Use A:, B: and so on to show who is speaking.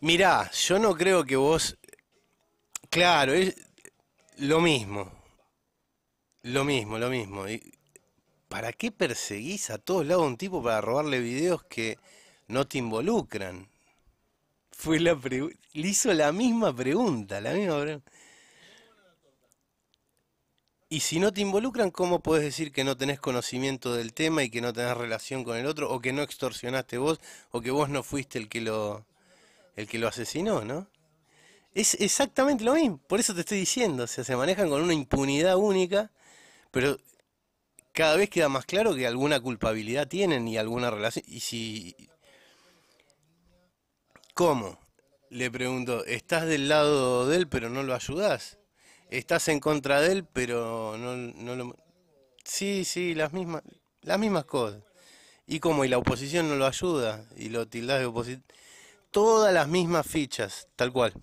A: Mirá, yo no creo que vos. Claro, es lo mismo. Lo mismo, lo mismo. ¿Para qué perseguís a todos lados a un tipo para robarle videos que no te involucran? Fue la Le hizo la misma pregunta, la misma pregunta. Y si no te involucran, ¿cómo puedes decir que no tenés conocimiento del tema y que no tenés relación con el otro? ¿O que no extorsionaste vos? ¿O que vos no fuiste el que lo el que lo asesinó, ¿no? Es exactamente lo mismo, por eso te estoy diciendo, o sea, se manejan con una impunidad única, pero cada vez queda más claro que alguna culpabilidad tienen y alguna relación. Y si. ¿Cómo? Le pregunto, ¿estás del lado de él pero no lo ayudás? ¿Estás en contra de él pero no, lo.? Sí, sí, las mismas, las mismas cosas. ¿Y cómo? ¿Y la oposición no lo ayuda? ¿Y lo tildás de oposición? todas las mismas fichas, tal cual.